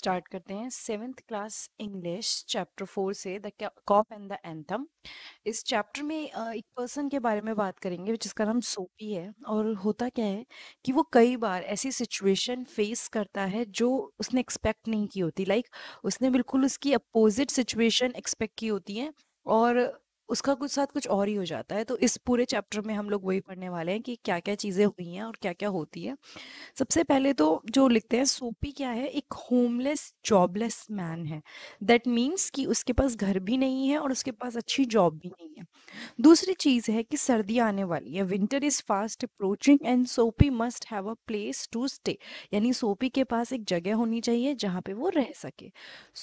Start करते हैं seventh class English chapter four से the cop and the anthem इस चैप्टर में एक पर्सन के बारे में बात करेंगे जिसका नाम सोपी है और होता क्या है कि वो कई बार ऐसी सिचुएशन फेस करता है जो उसने एक्सपेक्ट नहीं की होती लाइक like, उसने बिल्कुल उसकी अपोजिट सिचुएशन एक्सपेक्ट की होती है और उसका कुछ साथ कुछ और ही हो जाता है तो इस पूरे चैप्टर में हम लोग वही पढ़ने वाले हैं कि क्या क्या चीज़ें हुई हैं और क्या क्या होती है सबसे पहले तो जो लिखते हैं सोपी क्या है एक होमलेस जॉबलेस मैन है दैट मीन्स कि उसके पास घर भी नहीं है और उसके पास अच्छी जॉब भी नहीं है दूसरी चीज़ है कि सर्दी आने वाली है winter is fast approaching and Soapy must have a place to stay यानी सोपी के पास एक जगह होनी चाहिए जहाँ पे वो रह सके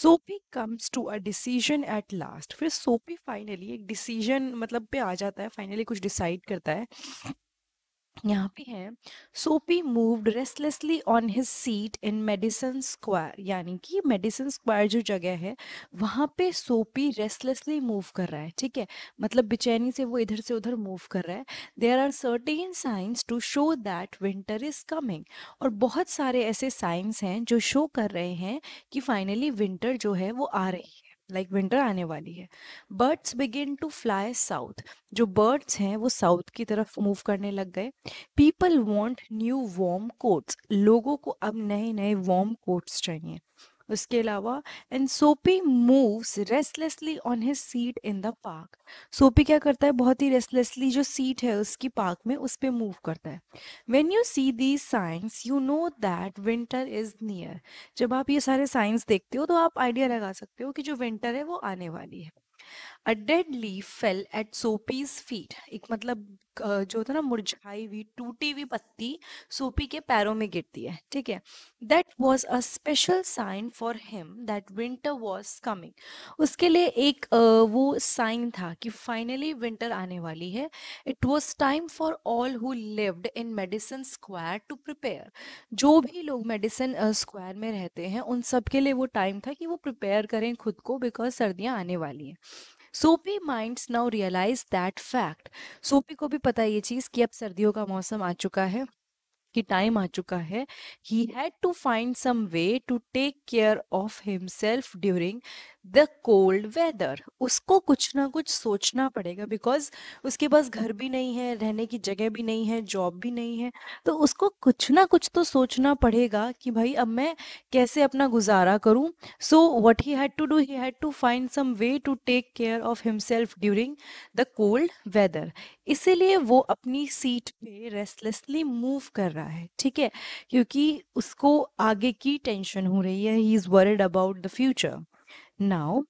Soapy comes to a decision at last फिर सोपी फाइनली एक डिसीजन मतलब पे आ जाता है फाइनली कुछ डिसाइड करता है यहाँ पे है Soapy moved restlessly on his seat in Madison Square यानी कि मेडिसन स्क्वायर जो जगह है वहाँ पे सोपी रेस्टलेसली मूव कर रहा है ठीक है मतलब बेचैनी से वो इधर से उधर मूव कर रहा है there are certain signs to show that winter is coming और बहुत सारे ऐसे साइंस हैं जो शो कर रहे हैं कि फाइनली विंटर जो है वो आ रही है लाइक विंटर आने वाली है birds begin to fly south जो बर्ड्स हैं वो साउथ की तरफ मूव करने लग गए people want new warm coats लोगों को अब नए नए वार्म कोट्स चाहिए उसके अलावा and Soapy moves restlessly on his seat in the park Soapy क्या करता है बहुत ही रेस्टलेसली जो सीट है उसकी पार्क में उस पर मूव करता है when you see these signs you know that winter is near जब आप ये सारे साइंस देखते हो तो आप आइडिया लगा सकते हो कि जो विंटर है वो आने वाली है a dead leaf fell at Soapy's feet एक मतलब जो था ना मुरझाई हुई टूटी हुई पत्ती सोपी के पैरों में गिरती है ठीक है that was a special sign for him that winter was coming उसके लिए एक वो साइन था कि फाइनली विंटर आने वाली है it was time for all who lived in Madison Square to prepare जो भी लोग मेडिसिन स्क्वायर में रहते हैं उन सब के लिए वो टाइम था कि वो प्रिपेयर करें खुद को बिकॉज सर्दियाँ आने वाली हैं Soapy minds now realise that fact Soapy को भी पता है ये चीज़ कि अब सर्दियों का मौसम आ चुका है कि टाइम आ चुका है he had to find some way to take care of himself during the cold weather उसको कुछ ना कुछ सोचना पड़ेगा बिकॉज उसके पास घर भी नहीं है रहने की जगह भी नहीं है जॉब भी नहीं है तो उसको कुछ ना कुछ तो सोचना पड़ेगा कि भाई अब मैं कैसे अपना गुजारा करूँ so what he had to do he had to find some way to take care of himself during the cold weather इसीलिए वो अपनी सीट पे रेस्टलेसली मूव कर रहा है ठीक है क्योंकि उसको आगे की टेंशन हो रही है he is worried about the future Now,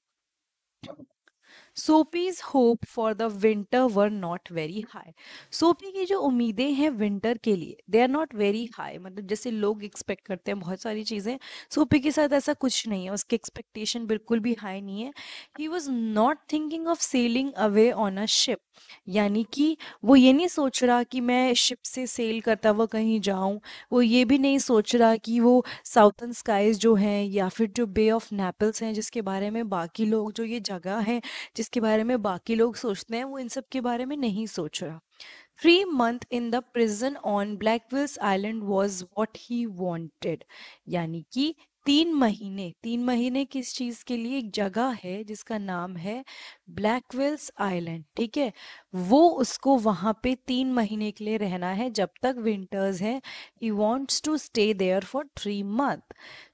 Soapy's hope for the winter were not very high Soapy की जो उम्मीदें हैं विंटर के लिए they are not very high मतलब जैसे लोग एक्सपेक्ट करते हैं बहुत सारी चीज़ें सोपी के साथ ऐसा कुछ नहीं है उसकी एक्सपेक्टेशन बिल्कुल भी हाई नहीं है he was not thinking of sailing away on a ship यानी कि वो ये नहीं सोच रहा कि मैं शिप से सेल करता हुआ कहीं जाऊँ वो ये भी नहीं सोच रहा कि वो साउथन स्काइज जो हैं या फिर जो बे ऑफ नेपल्स हैं जिसके बारे में बाकी लोग जो ये जगह हैं जिस जिसके बारे में बाकी लोग सोचते हैं वो इन सब के बारे में नहीं सोच रहा three month in the prison on Blackwell's Island was what he wanted यानी कि तीन महीने तीन महीने किस चीज के लिए एक जगह है जिसका नाम है ब्लैकवेल्स आइलैंड ठीक है वो उसको वहाँ पे तीन महीने के लिए रहना है जब तक विंटर्स है he wants to stay there for three month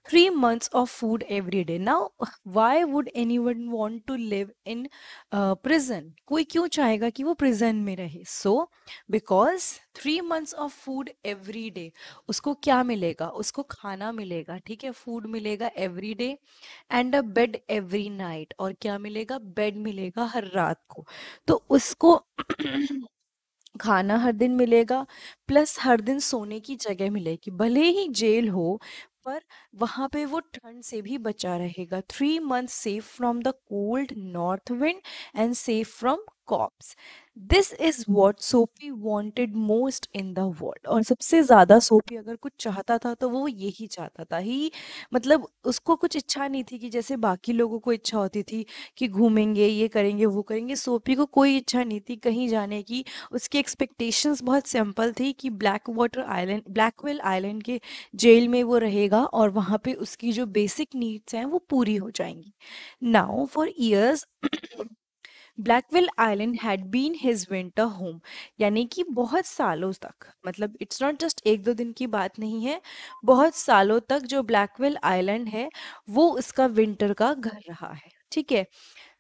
three months of food every day now why would anyone want to live in prison कोई क्यों चाहेगा कि वो प्रिजन में रहे so because three months of food every day उसको क्या मिलेगा उसको खाना मिलेगा ठीक है फूड मिलेगा every day and a bed every night और क्या मिलेगा बेड मिलेगा हर रात को तो उसको खाना हर दिन मिलेगा प्लस हर दिन सोने की जगह मिलेगी भले ही जेल हो पर वहाँ पे वो ठंड से भी बचा रहेगा three month safe from the cold north wind and safe from cops this is what Soapy wanted most in the world और सबसे ज़्यादा सोपी अगर कुछ चाहता था तो वो यही चाहता था ही मतलब उसको कुछ इच्छा नहीं थी कि जैसे बाकी लोगों को इच्छा होती थी कि घूमेंगे ये करेंगे वो करेंगे सोपी को कोई इच्छा नहीं थी कहीं जाने की उसकी एक्सपेक्टेशंस बहुत सिंपल थी कि Black Water Island Blackwell Island के जेल में वो रहेगा जाएगा और वहाँ पे उसकी जो बेसिक नीड्स हैं वो पूरी हो जाएंगी now for years Blackwell Island had been his winter home यानी कि बहुत सालों तक मतलब इट्स नॉट जस्ट एक दो दिन की बात नहीं है बहुत सालों तक जो ब्लैकविल आइलैंड है वो उसका विंटर का घर रहा है ठीक है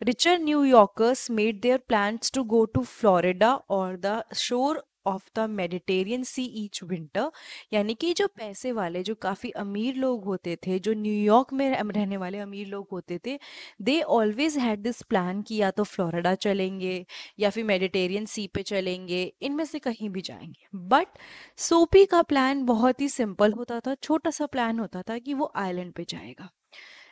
richer New Yorkers made their plans to go to Florida और the shore of the Mediterranean Sea each winter यानी कि जो पैसे वाले जो काफ़ी अमीर लोग होते थे जो न्यूयॉर्क में रहने वाले अमीर लोग होते थे they always had this plan कि या तो फ्लोरिडा चलेंगे या फिर मेडिटेरियन सी पे चलेंगे इनमें से कहीं भी जाएंगे बट सोपी का प्लान बहुत ही सिंपल होता था छोटा सा प्लान होता था कि वो आइलैंड पे जाएगा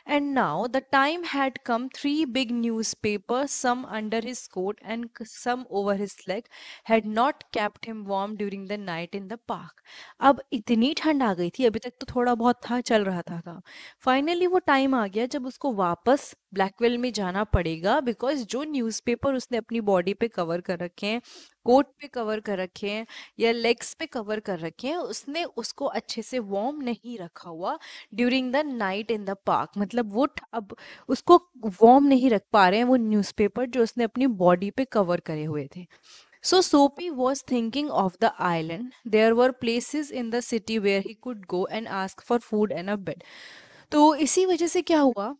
And now the time had come three big newspapers, some under his coat and some over his leg, had not kept him warm during the night in the park. ab itni thand aa gayi thi abhi tak to thoda bahut tha chal raha tha काम finally wo time aa gaya jab usko wapas blackwell mein jana padega because jo newspaper usne apni body pe cover kar rakhe hain coat पे cover कर रखे हैं या legs पे cover कर रखे हैं उसने उसको अच्छे से वार्म नहीं रखा हुआ during the night in the park मतलब वो अब उसको वार्म नहीं रख पा रहे हैं वो न्यूज़पेपर जो उसने अपनी बॉडी पे कवर करे हुए थे so Soapy was thinking of the island there were places in the city where he could go and ask for food and a bed तो इसी वजह से क्या हुआ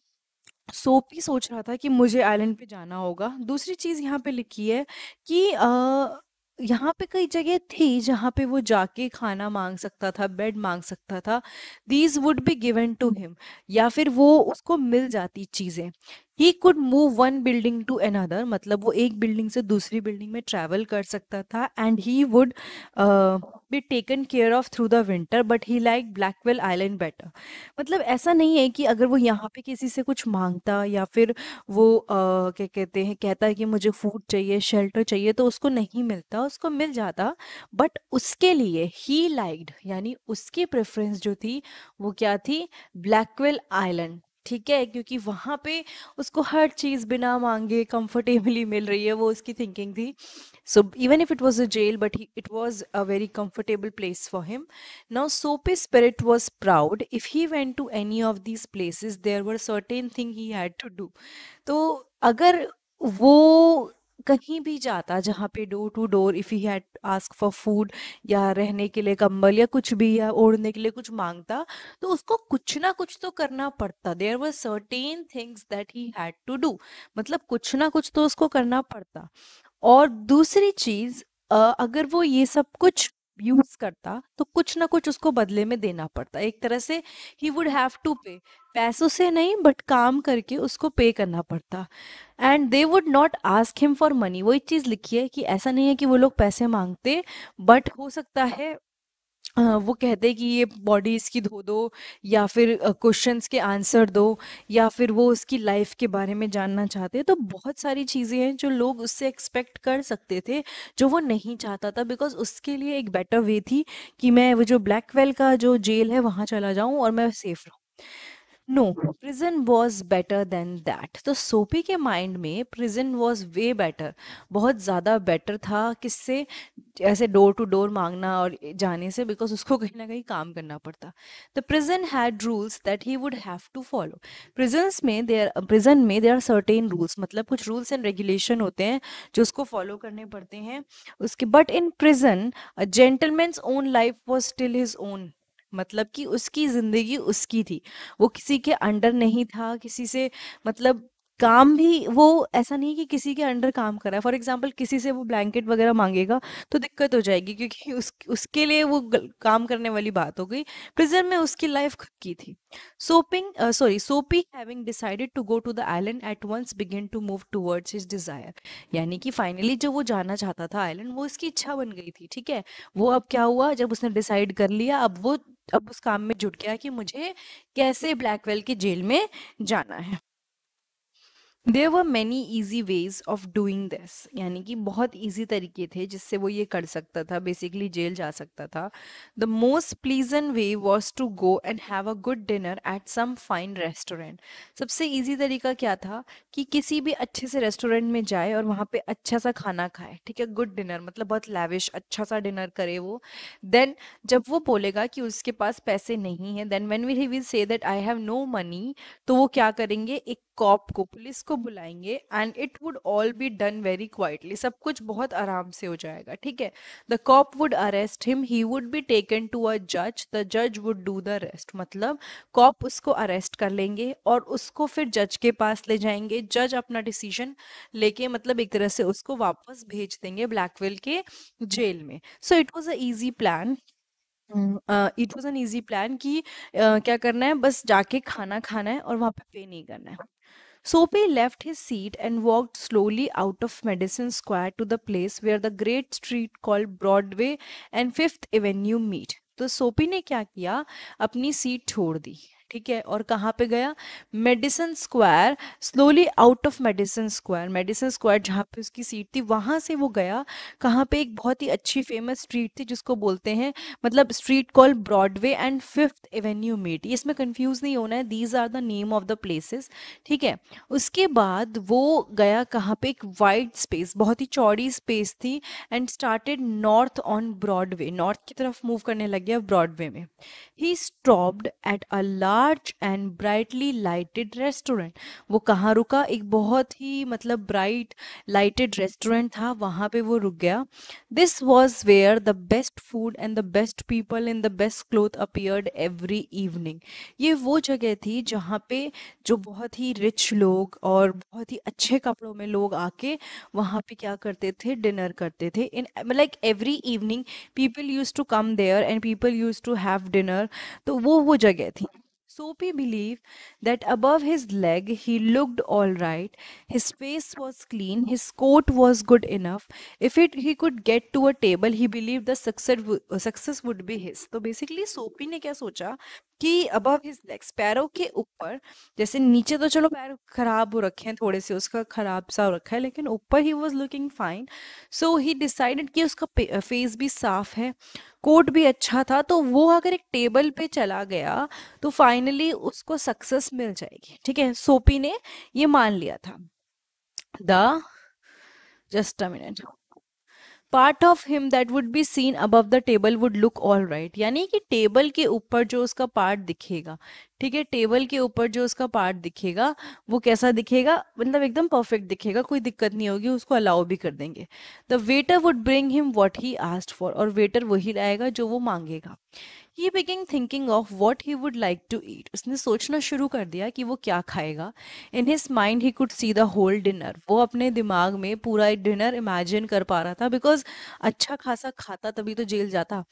सोपी सोच रहा था कि मुझे आइलैंड पे जाना होगा। दूसरी चीज़ यहाँ पे लिखी है कि आ, यहाँ पे कई जगह थी जहाँ पे वो जाके खाना मांग सकता था, बेड मांग सकता था। These would be given to him या फिर वो उसको मिल जाती चीज़ें। He could move one building to another मतलब वो एक बिल्डिंग से दूसरी बिल्डिंग में ट्रैवल कर सकता था and he would be taken care of through the winter but he like Blackwell Island better मतलब ऐसा नहीं है कि अगर वो यहाँ पे किसी से कुछ मांगता या फिर वो uh, क्या कहते हैं कहता है कि मुझे फूड चाहिए शेल्टर चाहिए तो उसको नहीं मिलता उसको मिल जाता बट उसके लिए ही लाइक्ड यानी उसकी प्रेफरेंस जो थी वो क्या थी ब्लैकवेल आइलैंड ठीक है क्योंकि वहाँ पे उसको हर चीज़ बिना मांगे कंफर्टेबली मिल रही है वो उसकी थिंकिंग थी so even if it was a jail but it was a very comfortable place for him now Soapy spirit was proud if he went to any of these places there were certain thing he had to do तो अगर वो कहीं भी जाता जहाँ पे door to door if he had ask for food या रहने के लिए कंबल या कुछ भी या ओढ़ने के लिए कुछ मांगता तो उसको कुछ ना कुछ तो करना पड़ता there were certain things that he had to do मतलब कुछ ना कुछ तो उसको करना पड़ता और दूसरी चीज़ अगर वो ये सब कुछ यूज करता तो कुछ ना कुछ उसको बदले में देना पड़ता एक तरह से ही वुड हैव टू पे पैसों से नहीं बट काम करके उसको पे करना पड़ता and they would not ask him for money वो एक चीज़ लिखी है कि ऐसा नहीं है कि वो लोग पैसे मांगते बट हो सकता है वो कहते कि ये बॉडीज की धो दो या फिर क्वेश्चंस के आंसर दो या फिर वो उसकी लाइफ के बारे में जानना चाहते तो बहुत सारी चीज़ें हैं जो लोग उससे एक्सपेक्ट कर सकते थे जो वो नहीं चाहता था बिकॉज उसके लिए एक बेटर वे थी कि मैं वो जो ब्लैकवेल का जो जेल है वहाँ चला जाऊँ और मैं सेफ रहूँ no prison was better than that तो सोपी के माइंड में प्रिजन वॉज वे बेटर बहुत ज़्यादा बेटर था किससे ऐसे डोर टू डोर मांगना और जाने से बिकॉज उसको कहीं ना कहीं काम करना पड़ता the prison had rules that he would have to follow prison में देर प्रिजन में देर आर सर्टेन रूल्स मतलब कुछ रूल्स एंड रेगुलेशन होते हैं जो उसको फॉलो करने पड़ते हैं उसके but in prison gentleman own life was still his own मतलब कि उसकी ज़िंदगी उसकी थी वो किसी के अंडर नहीं था किसी से मतलब काम भी वो ऐसा नहीं कि किसी के अंडर काम कर रहा है फॉर एग्जाम्पल किसी से वो ब्लैंकेट वगैरह मांगेगा तो दिक्कत हो जाएगी क्योंकि उस उसके लिए वो काम करने वाली बात हो गई प्रिजन में उसकी लाइफ खुद की थी Soaping sorry Soapy having decided to go to the island at once begin to move towards his desire यानी कि फाइनली जब वो जाना चाहता था आइलैंड वो इसकी इच्छा बन गई थी ठीक है वो अब क्या हुआ जब उसने डिसाइड कर लिया अब वो अब उस काम में जुट गया कि मुझे कैसे ब्लैकवेल की जेल में जाना है there were many easy ways of doing this यानी कि बहुत ईजी तरीके थे जिससे वो ये कर सकता था बेसिकली जेल जा सकता था the most pleasant way was to go and have a good dinner at some fine restaurant सबसे ईजी तरीका क्या था कि किसी भी अच्छे से रेस्टोरेंट में जाए और वहाँ पे अच्छा सा खाना खाए ठीक है गुड डिनर मतलब बहुत लैविश अच्छा सा डिनर करे वो देन जब वो बोलेगा कि उसके पास पैसे नहीं है then when we will say that I have no money तो वो क्या करेंगे एक कॉप को पुलिस को बुलाएंगे and it would all be done very quietly सब कुछ बहुत आराम से हो जाएगा ठीक है the corp would arrest him he would be taken to a जज द जज वुड डू द अरेस्ट मतलब कॉप उसको अरेस्ट कर लेंगे और उसको फिर जज के पास ले जाएंगे जज अपना डिसीजन लेके मतलब एक तरह से उसको वापस भेज देंगे ब्लैकवेल के जेल में so it was a easy plan it was an easy plan कि uh, क्या करना है बस जाके खाना खाना है और वहाँ पे पे नहीं करना है Sopey left his seat and walked slowly out of Madison Square to the place where the great street called Broadway and Fifth Avenue meet. तो सोपी ने क्या किया अपनी सीट छोड़ दी ठीक है और कहाँ पे गया Madison Square slowly out of Madison Square Madison Square जहाँ पे उसकी सीट थी वहाँ से वो गया कहाँ पे एक बहुत ही अच्छी फेमस स्ट्रीट थी जिसको बोलते हैं मतलब street call Broadway and Fifth Avenue met इसमें कंफ्यूज नहीं होना है these are the name of the places ठीक है उसके बाद वो गया कहाँ पे एक वाइड स्पेस बहुत ही चौड़ी स्पेस थी and started north on Broadway north की तरफ मूव करने लग गया ब्रॉडवे में he stopped at a large large and brightly lighted restaurant वो कहाँ रुका एक बहुत ही मतलब ब्राइट लाइटेड रेस्टोरेंट था वहाँ पे वो रुक गया this was where the best food and the best people in the best cloth appeared every evening ये वो जगह थी जहाँ पे जो बहुत ही रिच लोग और बहुत ही अच्छे कपड़ों में लोग आके वहाँ पे क्या करते थे डिनर करते थे in like every evening people use to come there and people use to have dinner तो वो वो जगह थी Soapy believed that above his leg he looked all right. His face was clean, his coat was good enough. If it, he could get to a table, he believed the success, success would be his. So basically, Soapy ne kya socha ki above his legs, pairo ke upper, jaise niche to chalo pair kharaab ho rakhe hain, thode se uska kharaab सा हो रखा है लेकिन ऊपर he was looking fine so he decided कि उसका face भी साफ है कोट भी अच्छा था तो वो अगर एक टेबल पे चला गया तो फाइनली उसको सक्सेस मिल जाएगी ठीक है सोपी ने ये मान लिया था the just a minute part of him that would be seen above the table would look all right यानी कि टेबल के ऊपर जो उसका पार्ट दिखेगा ठीक है टेबल के ऊपर जो उसका पार्ट दिखेगा वो कैसा दिखेगा मतलब एकदम परफेक्ट दिखेगा कोई दिक्कत नहीं होगी उसको अलाउ भी कर देंगे the waiter would bring him what he asked for और वेटर वही लाएगा जो वो मांगेगा he begin thinking of what he would like to eat उसने सोचना शुरू कर दिया कि वो क्या खाएगा in his mind he could see the whole dinner वो अपने दिमाग में पूरा डिनर इमेजिन कर पा रहा था बिकॉज अच्छा खासा खाता तभी तो जेल जाता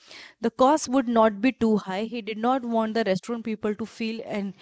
the cost would not be too high he did not want the restaurant people to feel an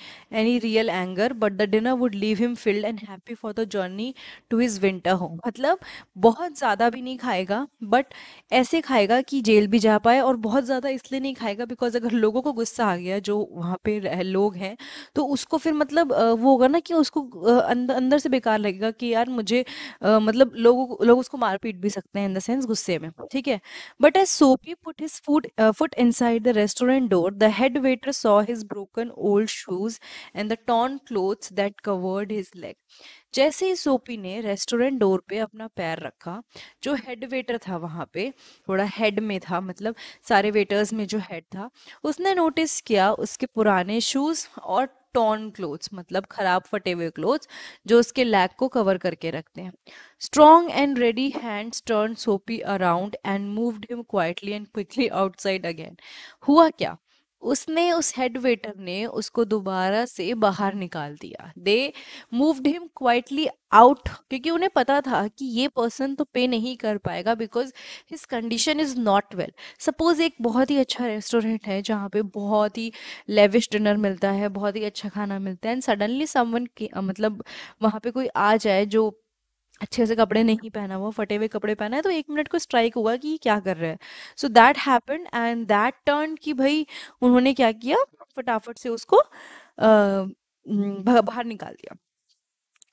any real anger but the dinner would leave him filled and happy for the journey to his winter home मतलब बहुत ज़्यादा भी नहीं खाएगा but ऐसे खाएगा कि jail भी जा पाए और बहुत ज़्यादा इसलिए नहीं खाएगा बिकॉज बिकॉज अगर लोगों को गुस्सा आ गया जो वहाँ पे लोग हैं तो उसको फिर मतलब वो होगा ना कि उसको अंदर अंदर से बेकार लगेगा कि यार मुझे मतलब लोगों लोग उसको मार पीट भी सकते हैं इन द सेंस गुस्से में ठीक है but as Soapy put his food foot inside the restaurant door the head waiter saw his broken old shoes and the torn clothes that covered his leg जैसे ही सोपी ने restaurant door पे अपना पैर रखा जो हेड वेटर था वहाँ पे थोड़ा हेड में था मतलब सारे वेटर्स में जो हेड था उसने नोटिस किया उसके पुराने शूज़ और टॉन क्लोथ्स मतलब खराब फटे हुए क्लोथ्स जो उसके लैग को कवर करके रखते हैं strong and ready hands turn Soapy around and moved him quietly and quickly outside again हुआ क्या उसने उस हेड वेटर ने उसको दोबारा से बाहर निकाल दिया they moved him quietly out क्योंकि उन्हें पता था कि ये पर्सन तो पे नहीं कर पाएगा because his condition is not well suppose एक बहुत ही अच्छा रेस्टोरेंट है जहाँ पे बहुत ही लेविश डिनर मिलता है बहुत ही अच्छा खाना मिलता है एंड सडनली समवन मतलब वहाँ पे कोई आ जाए जो अच्छे से कपड़े नहीं पहना हुआ फटे हुए कपड़े पहना है तो एक मिनट को स्ट्राइक हुआ कि क्या कर रहा है so that happen and that turn कि भाई उन्होंने क्या किया फटाफट से उसको बाहर निकाल दिया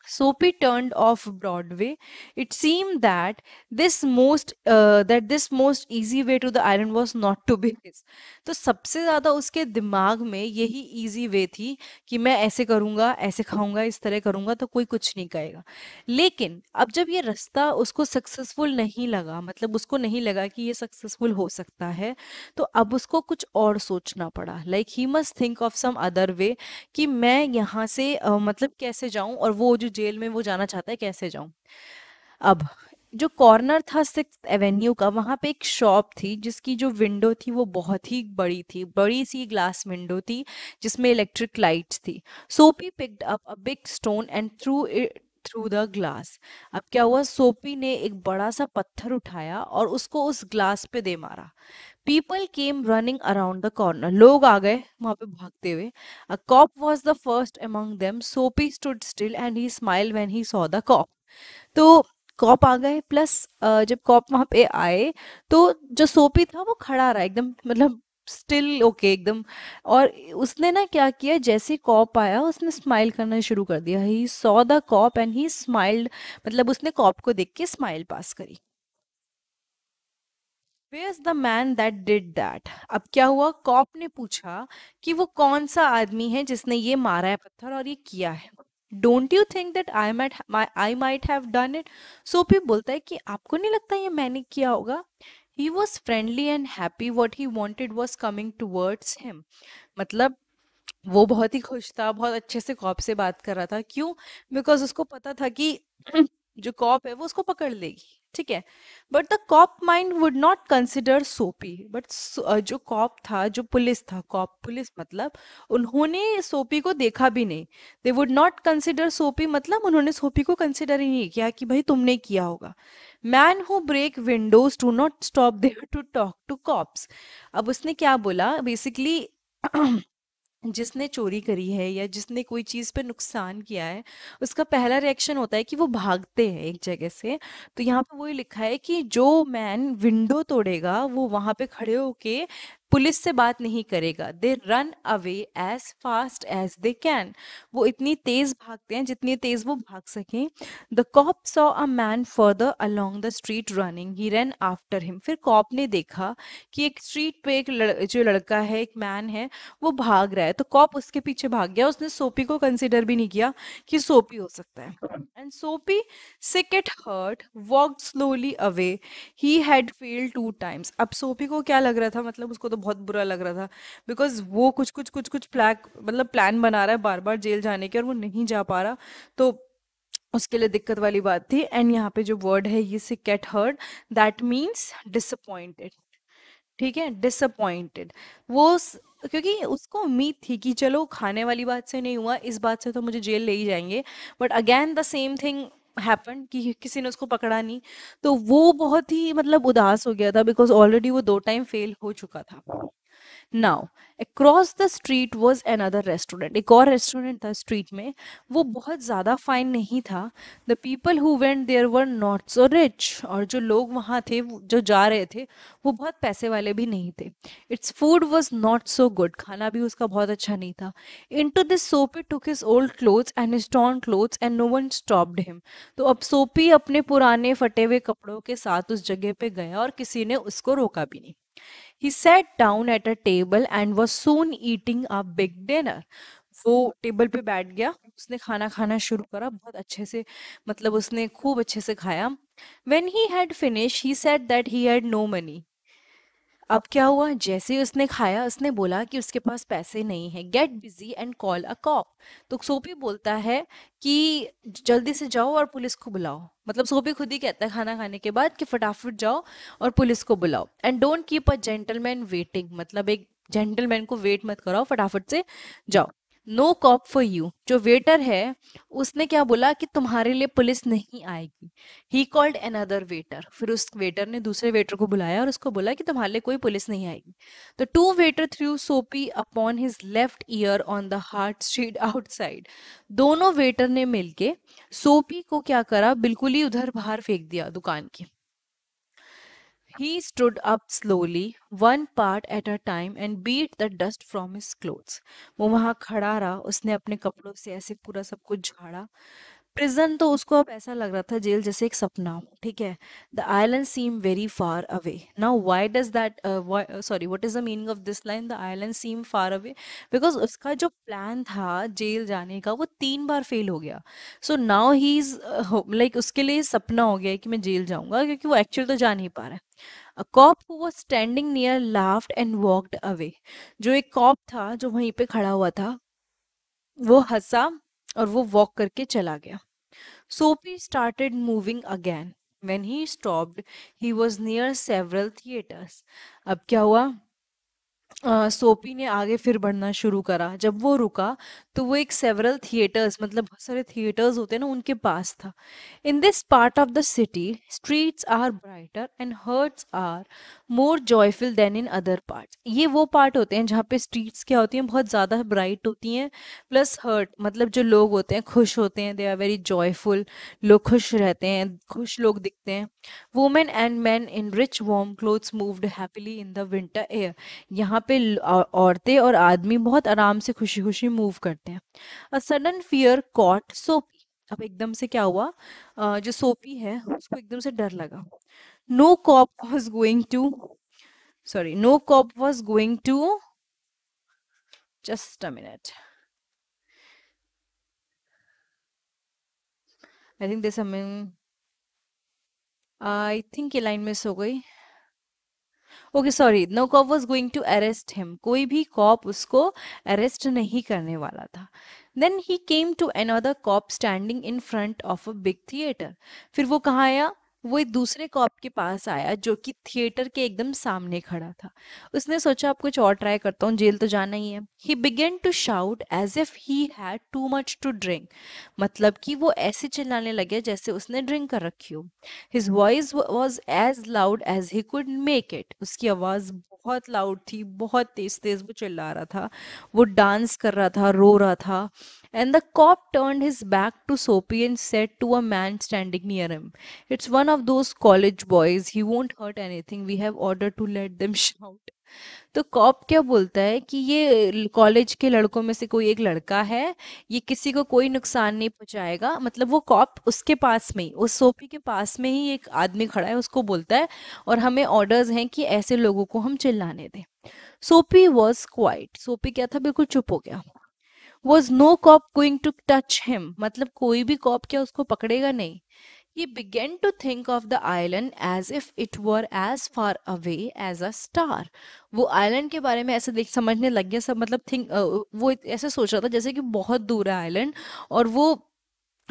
Soapy turned off Broadway. It seemed that this most uh, that this most easy way to the iron was not to be his. तो सबसे ज़्यादा उसके दिमाग में यही इजी वे थी कि मैं ऐसे करूँगा ऐसे खाऊंगा इस तरह करूँगा तो कोई कुछ नहीं कहेगा लेकिन अब जब ये रास्ता उसको सक्सेसफुल नहीं लगा मतलब उसको नहीं लगा कि ये सक्सेसफुल हो सकता है तो अब उसको कुछ और सोचना पड़ा like he must think of some other way कि मैं यहाँ से uh, मतलब कैसे जाऊँ और वो जो जेल में वो जाना चाहता है कैसे जाऊं अब जो कॉर्नर था सिक्स एवेन्यू का वहाँ पे एक शॉप थी जिसकी जो विंडो थी वो बहुत ही बड़ी थी बड़ी सी ग्लास विंडो थी जिसमें इलेक्ट्रिक लाइट्स थी Soapy picked up a big stone and threw threw the glass अब क्या हुआ सोपी ने एक बड़ा सा पत्थर उठाया और उसको उस ग्लास पे दे मारा people came running around the corner लोग आ गए वहां पे भागते हुए a cop was the first among them Soapy stood still and he smile when he saw the cop तो कॉप आ गए प्लस जब कॉप वहां पे आए तो जो सोपी था वो खड़ा रहा एकदम मतलब स्टिल ओके एकदम और उसने ना क्या किया जैसे कॉप आया उसने स्माइल करना शुरू कर दिया he saw the cop and he smiled मतलब उसने कॉप को देख के स्माइल पास करी where the man that did that अब क्या हुआ कॉप ने पूछा कि वो कौन सा आदमी है जिसने ये मारा है पत्थर और ये किया है don't you think that I might I might have done it Soapy बोलता है कि आपको नहीं लगता ये मैंने किया होगा he was friendly and happy what he wanted was coming towards him मतलब वो बहुत ही खुश था बहुत अच्छे से कॉप से बात कर रहा था क्यों बिकॉज उसको पता था कि जो कॉप है वो उसको पकड़ लेगी ठीक है but the cop mind would not consider Soapy but जो कॉप था जो पुलिस था कॉप पुलिस मतलब उन्होंने सोपी को देखा भी नहीं दे वुड नॉट कंसिडर सोपी मतलब उन्होंने सोपी को कंसिडर ही नहीं किया कि भाई तुमने किया होगा man who break windows to not stop there to talk to cops अब उसने क्या बोला बेसिकली जिसने चोरी करी है या जिसने कोई चीज़ पे नुकसान किया है उसका पहला रिएक्शन होता है कि वो भागते हैं एक जगह से तो यहाँ पे वही लिखा है कि जो मैन विंडो तोड़ेगा वो वहां पे खड़े होके पुलिस से बात नहीं करेगा they run away as fast as they can वो इतनी तेज भागते हैं जितनी तेज वो भाग सकें the cop saw a man further along the street running he run after him फिर कॉप ने देखा कि एक स्ट्रीट पे एक लड़, जो लड़का है एक मैन है वो भाग रहा है तो कॉप उसके पीछे भाग गया उसने सोपी को कंसिडर भी नहीं किया कि सोपी हो सकता है and Soapy sick at heart walk slowly away he had fail two times अब सोपी को क्या लग रहा था मतलब उसको तो बहुत बुरा लग रहा था बिकॉज वो कुछ कुछ कुछ कुछ प्लैक मतलब प्लान बना रहा है बार बार जेल जाने के और वो नहीं जा पा रहा तो उसके लिए दिक्कत वाली बात थी एंड यहाँ पे जो वर्ड है ये sick at heart that means disappointed ठीक है डिसअपॉइंटेड वो क्योंकि उसको उम्मीद थी कि चलो खाने वाली बात से नहीं हुआ इस बात से तो मुझे जेल ले ही जाएंगे but again the same thing happen कि किसी ने उसको पकड़ा नहीं तो वो बहुत ही मतलब उदास हो गया था बिकॉज ऑलरेडी वो दो टाइम फेल हो चुका था now across the street was another restaurant एक और रेस्टोरेंट था स्ट्रीट में वो बहुत ज़्यादा फाइन नहीं था the people who went there were not so rich और जो लोग वहाँ थे जो जा रहे थे वो बहुत पैसे वाले भी नहीं थे its food was not so good खाना भी उसका बहुत अच्छा नहीं था इन into this Soapy took his old clothes and his torn clothes and no one stopped him तो अब सोपी अपने पुराने फटे हुए कपड़ों के साथ उस जगह पर गया और किसी ने उसको रोका भी नहीं He sat down at a table and was soon eating a big dinner. वो टेबल पे बैठ गया उसने खाना खाना शुरू करा बहुत अच्छे से मतलब उसने खूब अच्छे से खाया when he had finish he said that he had no money अब क्या हुआ जैसे ही उसने खाया उसने बोला कि उसके पास पैसे नहीं है get busy and call a cop तो सोपी बोलता है कि जल्दी से जाओ और पुलिस को बुलाओ मतलब सोपी खुद ही कहता है खाना खाने के बाद कि फटाफट जाओ और पुलिस को बुलाओ and don't keep a gentleman waiting मतलब एक जेंटलमैन को वेट मत कराओ फटाफट से जाओ नो कॉप फॉर यू जो वेटर है उसने क्या बोला कि तुम्हारे लिए पुलिस नहीं आएगी ही कॉल्ड अनदर वेटर फिर उस वेटर ने दूसरे वेटर को बुलाया और उसको बोला कि तुम्हारे लिए कोई पुलिस नहीं आएगी the two waiter threw Soapy upon his left ear on the hard street outside दोनों वेटर ने मिलके सोपी को क्या करा बिल्कुल ही उधर बाहर फेंक दिया दुकान की He stood up slowly, one part at a time, and beat the dust from his clothes. वो वहां खड़ा रहा उसने अपने कपड़ों से ऐसे पूरा सब कुछ झाड़ा प्रिजन तो उसको अब ऐसा लग रहा था जेल जैसे एक सपना ठीक है the island seem very far away now why does that sorry what is the meaning of this line the island seem far away because उसका जो प्लान था जेल जाने का वो तीन बार फेल हो गया so now he is like उसके लिए सपना हो गया कि मैं जेल जाऊंगा क्योंकि वो एक्चुअल तो जा नहीं पा रहा है a cop who was standing near laughed and walked away जो एक कॉप था जो वहीं पे खड़ा हुआ था वो हंसा और वो वॉक करके चला गया Soapy started moving again. When he stopped, he was near several theaters. अब क्या हुआ आ, सोपी ने आगे फिर बढ़ना शुरू करा जब वो रुका तो वो एक सेवरल थिएटर्स मतलब बहुत सारे थिएटर्स होते हैं ना उनके पास था in this part of the city streets are brighter and hearts are more joyful than in other part ये वो पार्ट होते हैं जहाँ पे स्ट्रीट्स क्या होती हैं बहुत ज़्यादा ब्राइट होती हैं प्लस हर्ट मतलब जो लोग होते हैं खुश होते हैं दे आर वेरी जॉयफुल लोग खुश रहते हैं खुश लोग दिखते हैं women and man in rich warm clothes moved happily in the winter air यहाँ पे औरतें और आदमी बहुत आराम से खुशी खुशी मूव करते हैं अ सडन फियर कॉट सोपी अब एकदम से क्या हुआ जो सोपी है उसको एकदम से डर लगा no cop was going to sorry no cop was going to just a minute i think there's something i think ये line miss ho gayi okay sorry no cop was going to arrest him कोई भी cop उसको arrest नहीं करने वाला था then he came to another cop standing in front of a big theatre फिर वो कहाँ आया वो एक दूसरे कॉप के पास आया जो कि थिएटर के एकदम सामने खड़ा था उसने सोचा अब कुछ और ट्राई करता हूँ जेल तो जाना ही है he began to shout as if he had too much to drink मतलब कि वो ऐसे चिल्लाने लगे जैसे उसने ड्रिंक कर रखी हो his voice was as loud as he could make it उसकी आवाज़ बहुत लाउड थी बहुत तेज तेज वो चिल्ला रहा था वो डांस कर रहा था रो रहा था and the cop turned his back to Soapy and said to a man standing near him, It's one of those college boys. He won't hurt anything. We have order to let them shout. तो cop क्या बोलता है कि ये college के लड़कों में से कोई एक लड़का है ये किसी को कोई नुकसान नहीं पहुंचाएगा मतलब वो कॉप उसके पास में ही उस सोफी के पास में ही एक आदमी खड़ा है उसको बोलता है और हमें ऑर्डर्स हैं कि ऐसे लोगों को हम चिल्लाने दें सोपी वॉज क्वाइट सोपी क्या था बिल्कुल चुप हो गया was no cop going to touch him मतलब कोई भी कॉप क्या उसको पकड़ेगा नहीं he began to think of the island as if it were as far away as a star. वो आइलैंड के बारे में ऐसे देख समझने लग गया सब मतलब थिंक वो ऐसे सोच रहा था जैसे कि बहुत दूर है आइलैंड और वो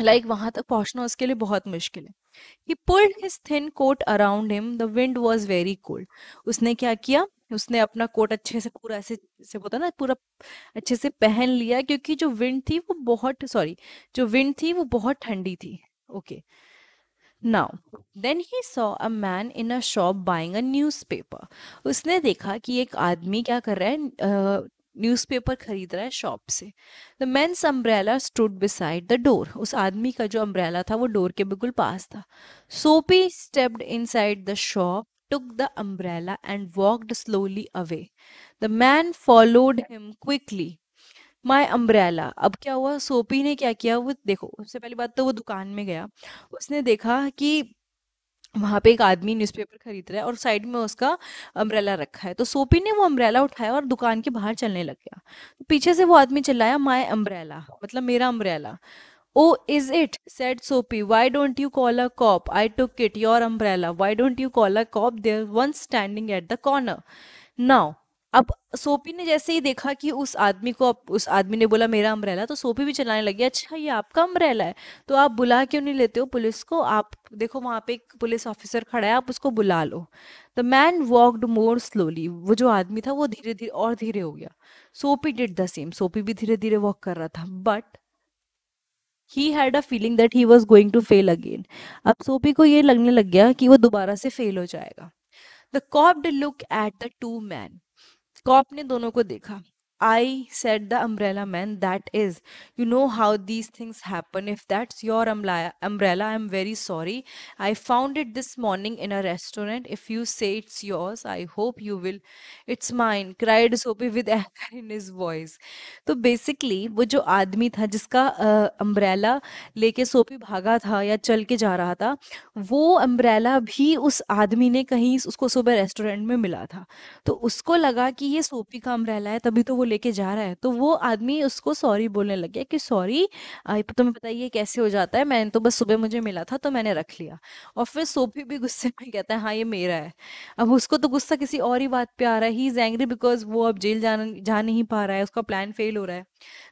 लाइक like, वहां तक पहुंचना उसके लिए बहुत मुश्किल है he pulled his thin coat around him the wind was very cold उसने क्या किया उसने अपना कोट अच्छे से पूरा ऐसे से बोलता ना पूरा अच्छे से पहन लिया क्योंकि जो विंड थी वो बहुत सॉरी जो विंड थी वो बहुत ठंडी थी okay now then he saw a man in a shop buying a newspaper उसने देखा कि एक आदमी क्या कर रहा है uh, न्यूज़पेपर खरीद रहा है शॉप से the man's umbrella stood beside the door उस आदमी का जो अम्ब्रेला था वो डोर के बिल्कुल पास था Soapy stepped inside the shop took the umbrella and walked slowly away. The man followed him quickly. My umbrella अब क्या हुआ सोपी ने क्या किया वो देखो उससे पहली बात तो वो दुकान में गया उसने देखा कि वहाँ पे एक आदमी न्यूज़पेपर खरीद रहा है और साइड में उसका अम्ब्रेला रखा है तो सोपी ने वो अम्ब्रेला उठाया और दुकान के बाहर चलने लग गया तो पीछे से वो आदमी चिल्लाया माई अम्ब्रेला मतलब मेरा umbrella Oh, is it? said Soapy. Why don't you call a cop? I took it, your umbrella. Why don't you call a cop? There's one standing at the corner. Now, अब सोपी ने जैसे ही देखा कि उस आदमी को उस आदमी ने बोला मेरा अम्ब्रेला तो सोपी भी चलाने लगी अच्छा ये आपका अम्ब्रेला है तो आप बुला क्यों नहीं लेते हो पुलिस को आप देखो वहाँ पे एक पुलिस ऑफिसर खड़ा है आप उसको बुला लो the man walked more slowly वो जो आदमी था वो धीरे धीरे और धीरे हो गया सोपी डिड द सेम सोपी भी धीरे धीरे वॉक कर रहा था but he had a feeling that he was going to fail again अब सोपी को ये लगने लग गया कि वो दोबारा से फेल हो जाएगा the cop look at the two man cop ने दोनों को देखा I said the umbrella man, that is. You know how these things happen. If that's your umbrella, umbrella, I'm very sorry. I found it this morning in a restaurant. If you say it's yours, I hope you will. It's mine, cried Sophie with anger in his voice. So basically वो जो आदमी था जिसका umbrella लेके सोपी भागा था या चल के जा रहा था वो umbrella भी उस आदमी ने कहीं उसको सुबह restaurant में मिला था तो उसको लगा कि ये सोपी का umbrella है तभी तो वो लेके जा रहा है तो वो आदमी उसको सॉरी बोलने लग गया कि सॉरी तो तुम्हें पता ये कैसे हो जाता है मैंने तो बस सुबह मुझे मिला था तो मैंने रख लिया और फिर सोफी भी गुस्से में कहता है हाँ ये मेरा है अब उसको तो गुस्सा किसी और ही बात पे आ रहा है ही इज एंग्री बिकॉज वो अब जेल जा जा नहीं पा रहा है उसका प्लान फेल हो रहा है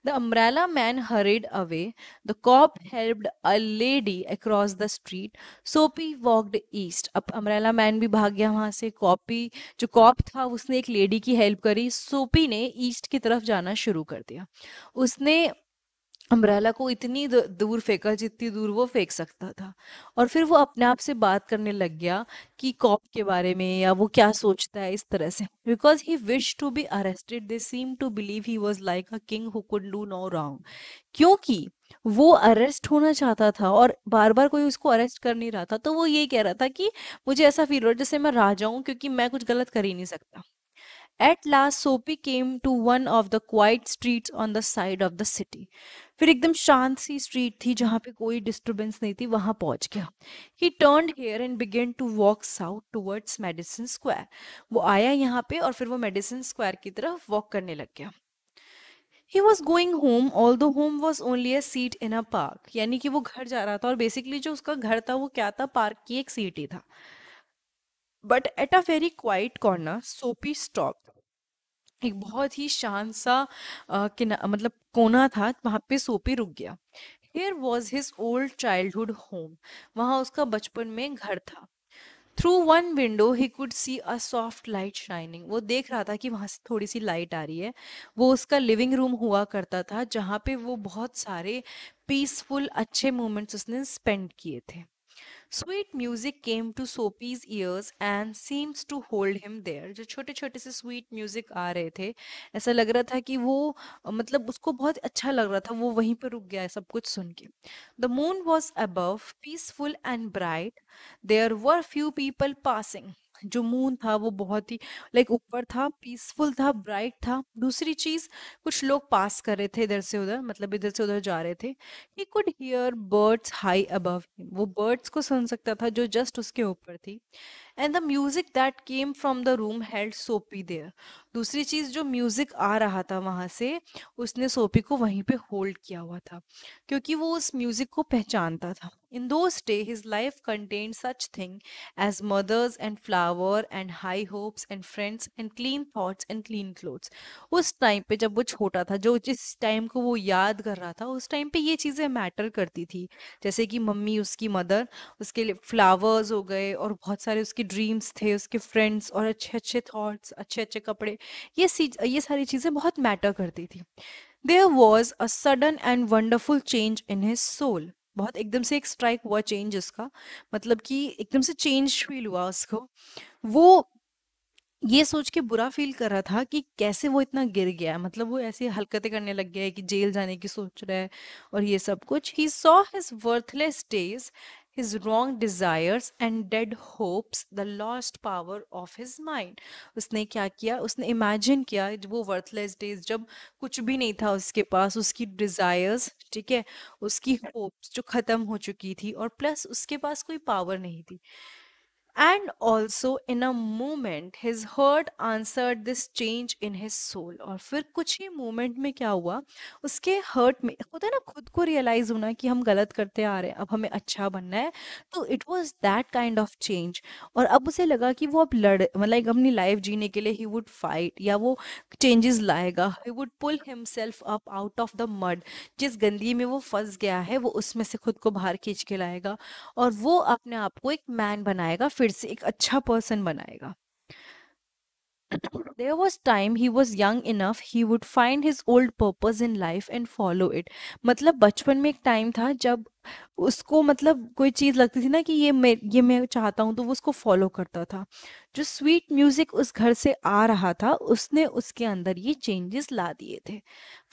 The umbrella man hurried away. The cop helped a lady across the street. Soapy walked east. अब umbrella man भी भाग गया वहां से कॉपी जो कॉप था उसने एक लेडी की हेल्प करी सोपी ने ईस्ट की तरफ जाना शुरू कर दिया उसने अम्ब्रेला को इतनी दूर फेंका जितनी दूर वो फेंक सकता था और फिर वो अपने आप से बात करने लग गया कि कॉप के बारे में या वो क्या सोचता है इस तरह से because he wish to be arrested they seem to believe he was like a king who could do no wrong क्योंकि वो अरेस्ट होना चाहता था और बार बार कोई उसको अरेस्ट कर नहीं रहा था तो वो ये कह रहा था कि मुझे ऐसा फील हो रहा है जैसे मैं राजा हूँ क्योंकि मैं कुछ गलत कर ही नहीं सकता at last Soapy came to one of the quiet street on the side of the city फिर एकदम शांत सी स्ट्रीट थी जहाँ पे कोई डिस्टर्बेंस नहीं थी वहां पहुंच गया he turn here and began to walk south towards Madison Square वो आया यहाँ पे और फिर वो मेडिसिन स्क्वायर की तरफ वॉक करने लग गया He was going home, although home was only a seat in a park. यानी कि वो घर जा रहा था और बेसिकली जो उसका घर था वो क्या था पार्क की एक सीट ही था but at a very quiet corner Soapy stop एक बहुत ही शांत सा किना मतलब कोना था वहाँ पे सोपी रुक गया here was his old hood home वहाँ उसका बचपन में घर था through one window he could see a soft light shining वो देख रहा था कि वहाँ से थोड़ी सी लाइट आ रही है वो उसका लिविंग रूम हुआ करता था जहाँ पे वो बहुत सारे पीसफुल अच्छे मोमेंट्स उसने स्पेंड किए थे sweet music came to Soapy's ears and seems to hold him there जो छोटे छोटे से स्वीट म्यूजिक आ रहे थे ऐसा लग रहा था कि वो मतलब उसको बहुत अच्छा लग रहा था वो वहीं पर रुक गया है सब कुछ सुन के the moon was above peaceful and bright there were few people passing जो मून था वो बहुत ही लाइक ऊपर था पीसफुल था ब्राइट था दूसरी चीज कुछ लोग पास कर रहे थे इधर से उधर मतलब इधर से उधर जा रहे थे he could hear birds high above वो बर्ड्स को सुन सकता था जो जस्ट उसके ऊपर थी and the music that came from the room held Soapy there दूसरी चीज जो म्यूजिक आ रहा था वहां से उसने सोपी को वहीं पे होल्ड किया हुआ था क्योंकि वो उस म्यूजिक को पहचानता था In those days, his life contained such thing as mothers and flower and high hopes and friends and clean thoughts and clean clothes. उस टाइम पे जब वो छोटा था जो जिस टाइम को वो याद कर रहा था उस टाइम पे ये चीज़ें मैटर करती थी जैसे कि मम्मी उसकी मदर उसके लिए फ्लावर्स हो गए और बहुत सारे उसके ड्रीम्स थे उसके फ्रेंड्स और अच्छे अच्छे थाट्स अच्छे अच्छे कपड़े ये ये सारी चीज़ें बहुत मैटर करती थी there was a sudden and wonderful change in his soul बहुत एकदम से एक स्ट्राइक हुआ चेंज उसका मतलब कि एकदम से चेंज फील हुआ उसको वो ये सोच के बुरा फील कर रहा था कि कैसे वो इतना गिर गया मतलब वो ऐसी हरकतें करने लग गया है कि जेल जाने की सोच रहा है और ये सब कुछ he saw his worthless days his wrong desires and dead hopes the lost power of his mind usne kya kiya usne imagine kiya wo worthless days jab kuch bhi nahi tha uske paas uski desires theek hai uski hopes jo khatam ho chuki thi aur plus uske paas koi power nahi thi And also in a moment, his heart answered this change in his soul. और फिर कुछ ही moment में क्या हुआ उसके hurt में होता है ना खुद को रियलाइज होना कि हम गलत करते आ रहे हैं अब हमें अच्छा बनना है तो it was that kind of change और अब उसे लगा कि वो अब लड़ मतलब अपनी लाइफ जीने के लिए ही वुड फाइट या वो चेंजेस लाएगा he would pull himself up out of the mud जिस गंदगी में वो फंस गया है वो उसमें से खुद को बाहर खींच के लाएगा और वो अपने आप को एक मैन बनाएगा फिर से एक अच्छा पर्सन बनाएगा there was time he was young enough he would find his old purpose in life and follow it मतलब बचपन में एक टाइम था जब उसको मतलब कोई चीज़ लगती थी ना कि ये मैं ये मैं चाहता हूँ तो वो उसको फॉलो करता था जो स्वीट म्यूज़िक उस घर से आ रहा था उसने उसके अंदर ये चेंजेस ला दिए थे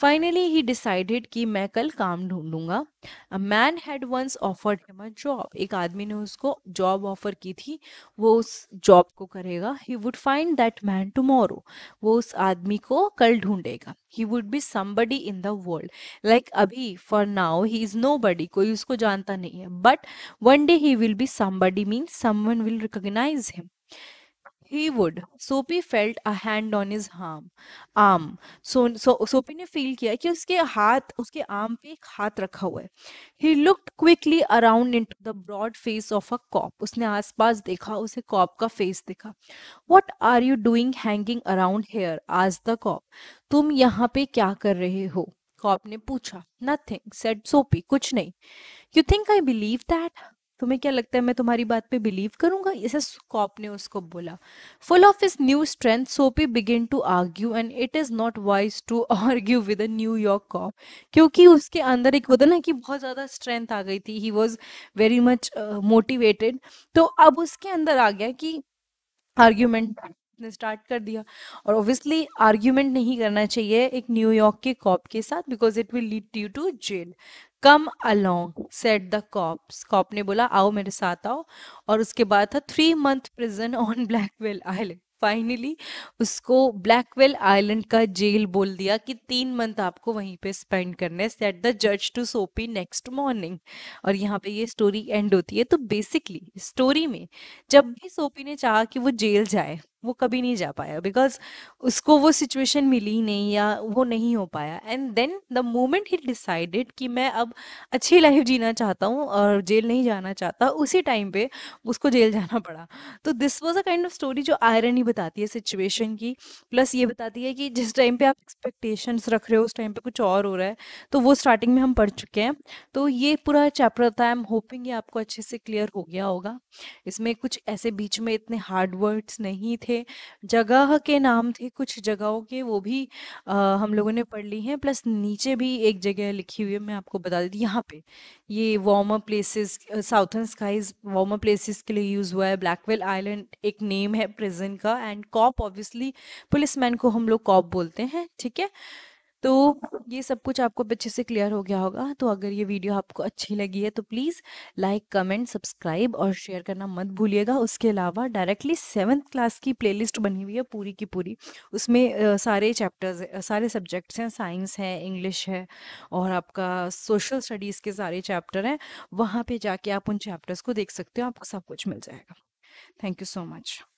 फाइनली ही डिसाइडेड कि मैं कल काम ढूंढूंगा a man had once offered him a job एक आदमी ने उसको जॉब ऑफर की थी वो उस जॉब को करेगा he would find that man tomorrow वो उस आदमी को कल ढूंढेगा he would be somebody in the world like abhi for now he is nobody koi usko janta nahi hai but one day he will be somebody means someone will recognize him He would. Soapy felt a hand on his arm. arm. So, so सोपी ने feel किया कि उसके हाथ उसके arm पे एक हाथ रखा हुआ है he looked quickly around in the broad face of a cop उसने आसपास देखा उसे कॉप का फेस दिखा what are you doing hanging around here आज द कॉप तुम यहाँ पे क्या कर रहे हो कॉप ने पूछा नथिंग सेट सोपी कुछ नहीं you think I believe that तुम्हें क्या लगता है मैं तुम्हारी बात पे बिलीव करूंगा ऐसा स्कॉप ने उसको बोला full of his new strength Soapy begin to argue and it is not wise to argue with a New York cop क्योंकि उसके अंदर एक होता ना कि बहुत ज्यादा स्ट्रेंथ आ गई थी he was very much motivated तो अब उसके अंदर आ गया कि आर्ग्यूमेंट ने स्टार्ट कर दिया और ऑब्वियसली आर्ग्यूमेंट नहीं करना चाहिए एक न्यूयॉर्क के कॉप के साथ because it will lead you to jail come along said the cops cop ने बोला आओ मेरे साथ आओ और उसके बाद था three month prison on Blackwell Island finally उसको ब्लैकवेल आइलैंड का जेल बोल दिया कि तीन मंथ आपको वहीं पे स्पेंड करने सेट द जज टू सोपी नेक्स्ट मॉर्निंग और यहाँ पे ये स्टोरी एंड होती है तो बेसिकली स्टोरी में जब भी सोपी ने चाहा कि वो जेल जाए वो कभी नहीं जा पाया बिकॉज उसको वो सिचुएशन मिली नहीं या वो नहीं हो पाया and then the moment he decided कि मैं अब अच्छी लाइफ जीना चाहता हूँ और जेल नहीं जाना चाहता उसी टाइम पे उसको जेल जाना पड़ा तो this was a kind of story जो आयरन ही बताती है सिचुएशन की प्लस ये बताती है कि जिस टाइम पे आप एक्सपेक्टेशंस रख रहे हो उस टाइम पे कुछ और हो रहा है तो वो स्टार्टिंग में हम पढ़ चुके हैं तो ये पूरा चैप्टर था आई एम होपिंग ये आपको अच्छे से क्लियर हो गया होगा इसमें कुछ ऐसे बीच में इतने हार्ड वर्ड्स नहीं थे थे जगह के नाम थे कुछ जगहों के वो भी आ, हम लोगों ने पढ़ ली हैं प्लस नीचे भी एक जगह लिखी हुई है मैं आपको बता देती यहाँ पे ये warmer places southern skies warmer places के लिए यूज़ हुआ है ब्लैकवेल आइलैंड एक नेम है प्रिजन का एंड कॉप ऑब्वियसली पुलिस को हम लोग कॉप बोलते हैं ठीक है तो ये सब कुछ आपको अच्छे से क्लियर हो गया होगा तो अगर ये वीडियो आपको अच्छी लगी है तो प्लीज़ लाइक कमेंट सब्सक्राइब और शेयर करना मत भूलिएगा उसके अलावा डायरेक्टली सेवन्थ क्लास की प्लेलिस्ट बनी हुई है पूरी की पूरी उसमें सारे चैप्टर्स सारे सब्जेक्ट्स हैं साइंस है इंग्लिश है और आपका सोशल स्टडीज़ के सारे चैप्टर हैं वहाँ पर जाके आप उन चैप्टर्स को देख सकते हो आपको सब कुछ मिल जाएगा थैंक यू सो मच